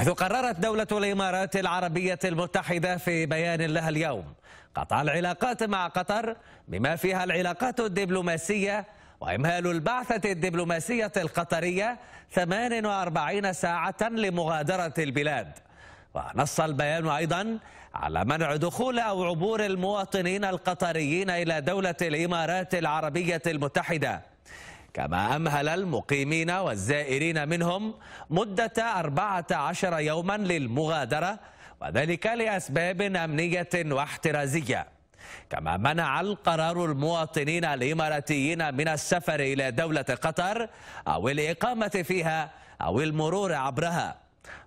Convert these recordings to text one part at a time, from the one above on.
حيث قررت دولة الإمارات العربية المتحدة في بيان لها اليوم قطع العلاقات مع قطر بما فيها العلاقات الدبلوماسية وإمهال البعثة الدبلوماسية القطرية 48 ساعة لمغادرة البلاد ونص البيان أيضا على منع دخول أو عبور المواطنين القطريين إلى دولة الإمارات العربية المتحدة كما أمهل المقيمين والزائرين منهم مدة 14 يوما للمغادرة وذلك لأسباب أمنية واحترازية كما منع القرار المواطنين الإماراتيين من السفر إلى دولة قطر أو الإقامة فيها أو المرور عبرها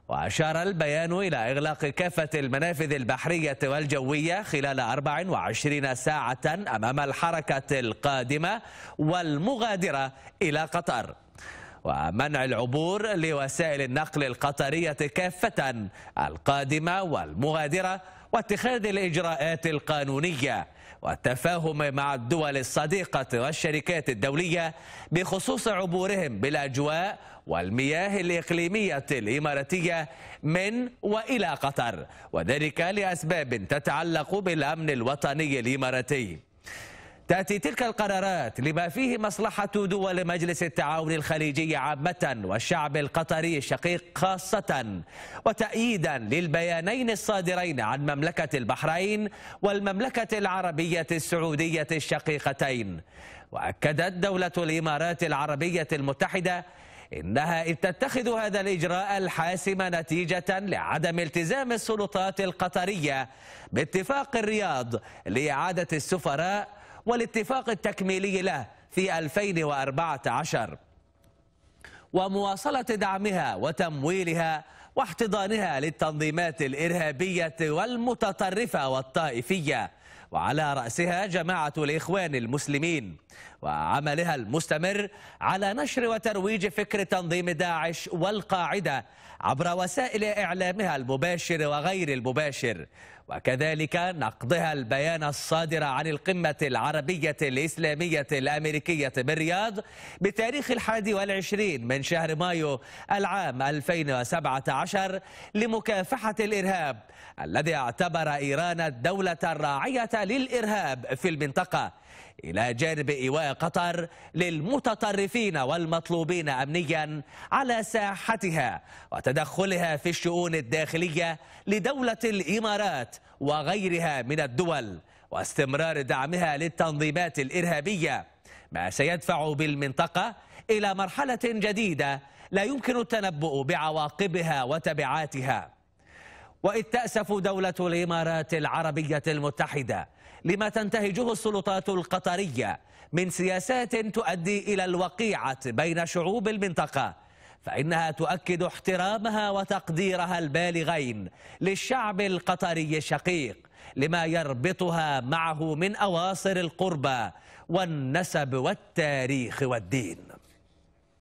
وأشار البيان إلى إغلاق كافة المنافذ البحرية والجوية خلال 24 ساعة أمام الحركة القادمة والمغادرة إلى قطر ومنع العبور لوسائل النقل القطرية كافة القادمة والمغادرة واتخاذ الإجراءات القانونية والتفاهم مع الدول الصديقة والشركات الدولية بخصوص عبورهم بالأجواء والمياه الإقليمية الإماراتية من وإلى قطر وذلك لأسباب تتعلق بالأمن الوطني الإماراتي تأتي تلك القرارات لما فيه مصلحة دول مجلس التعاون الخليجي عامة والشعب القطري الشقيق خاصة وتأييدا للبيانين الصادرين عن مملكة البحرين والمملكة العربية السعودية الشقيقتين وأكدت دولة الإمارات العربية المتحدة إنها إن تتخذ هذا الإجراء الحاسم نتيجة لعدم التزام السلطات القطرية باتفاق الرياض لإعادة السفراء والاتفاق التكميلي له في 2014 ومواصلة دعمها وتمويلها واحتضانها للتنظيمات الإرهابية والمتطرفة والطائفية وعلى رأسها جماعة الإخوان المسلمين وعملها المستمر على نشر وترويج فكر تنظيم داعش والقاعدة عبر وسائل إعلامها المباشر وغير المباشر وكذلك نقضها البيان الصادر عن القمة العربية الإسلامية الأمريكية بالرياض بتاريخ الحادي والعشرين من شهر مايو العام 2017 لمكافحة الإرهاب الذي اعتبر إيران الدولة الراعية للإرهاب في المنطقة إلى جانب إيواء قطر للمتطرفين والمطلوبين أمنيا على ساحتها وتدخلها في الشؤون الداخلية لدولة الإمارات وغيرها من الدول واستمرار دعمها للتنظيمات الإرهابية ما سيدفع بالمنطقة إلى مرحلة جديدة لا يمكن التنبؤ بعواقبها وتبعاتها وإذ تأسف دولة الإمارات العربية المتحدة لما تنتهجه السلطات القطرية من سياسات تؤدي إلى الوقيعة بين شعوب المنطقة فإنها تؤكد احترامها وتقديرها البالغين للشعب القطري الشقيق لما يربطها معه من أواصر القربة والنسب والتاريخ والدين